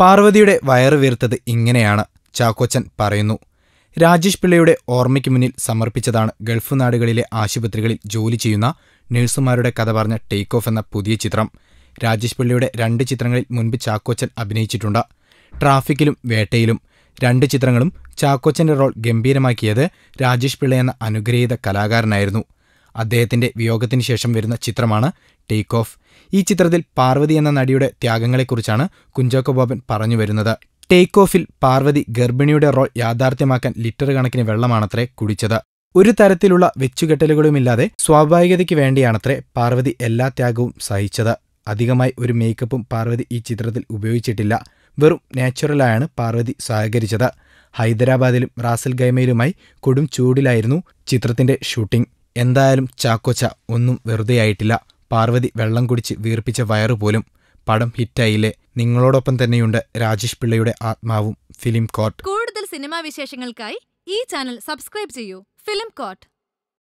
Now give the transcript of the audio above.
പാർവതിയുടെ വയറ് വീർത്തത് ഇങ്ങനെയാണ് ചാക്കോച്ചൻ പറയുന്നു രാജേഷ് പിള്ളയുടെ ഓർമ്മയ്ക്ക് മുന്നിൽ സമർപ്പിച്ചതാണ് ഗൾഫ് നാടുകളിലെ ആശുപത്രികളിൽ ജോലി ചെയ്യുന്ന നഴ്സുമാരുടെ കഥ പറഞ്ഞ ടേക്ക് ഓഫ് എന്ന പുതിയ ചിത്രം രാജേഷ് പിള്ളയുടെ രണ്ട് ചിത്രങ്ങളിൽ മുൻപ് ചാക്കോച്ചൻ അഭിനയിച്ചിട്ടുണ്ട് ട്രാഫിക്കിലും വേട്ടയിലും രണ്ട് ചിത്രങ്ങളും ചാക്കോച്ചന്റെ റോൾ ഗംഭീരമാക്കിയത് രാജേഷ് പിള്ള എന്ന അനുഗ്രഹീത കലാകാരനായിരുന്നു അദ്ദേഹത്തിന്റെ വിയോഗത്തിന് ശേഷം വരുന്ന ചിത്രമാണ് ടേക്ക് ഓഫ് ഈ ചിത്രത്തിൽ പാർവതി എന്ന നടിയുടെ ത്യാഗങ്ങളെക്കുറിച്ചാണ് കുഞ്ചാക്കോ ബോബൻ പറഞ്ഞു വരുന്നത് ടേക്ക് ഓഫിൽ പാർവതി ഗർഭിണിയുടെ റോൾ യാഥാർത്ഥ്യമാക്കാൻ ലിറ്റർ കണക്കിന് വെള്ളമാണത്രേ കുടിച്ചത് ഒരു തരത്തിലുള്ള വെച്ചുകെട്ടലുകളുമില്ലാതെ സ്വാഭാവികതയ്ക്ക് വേണ്ടിയാണത്രേ പാർവതി എല്ലാ ത്യാഗവും സഹിച്ചത് അധികമായി ഒരു മേക്കപ്പും പാർവതി ഈ ചിത്രത്തിൽ ഉപയോഗിച്ചിട്ടില്ല വെറും നാച്ചുറലായാണ് പാർവതി സഹകരിച്ചത് ഹൈദരാബാദിലും റാസൽ ഗൈമയിലുമായി കൊടും ചൂടിലായിരുന്നു ചിത്രത്തിന്റെ ഷൂട്ടിംഗ് എന്തായാലും ചാക്കോച്ച ഒന്നും വെറുതെയായിട്ടില്ല പാർവതി വെള്ളം കുടിച്ച് വീർപ്പിച്ച വയറുപോലും പടം ഹിറ്റായില്ലേ നിങ്ങളോടൊപ്പം തന്നെയുണ്ട് രാജേഷ് പിള്ളയുടെ ആത്മാവും ഫിലിം കോട്ട് കൂടുതൽ സിനിമാ വിശേഷങ്ങൾക്കായി ഈ ചാനൽ സബ്സ്ക്രൈബ് ചെയ്യൂ ഫിലിം കോട്ട്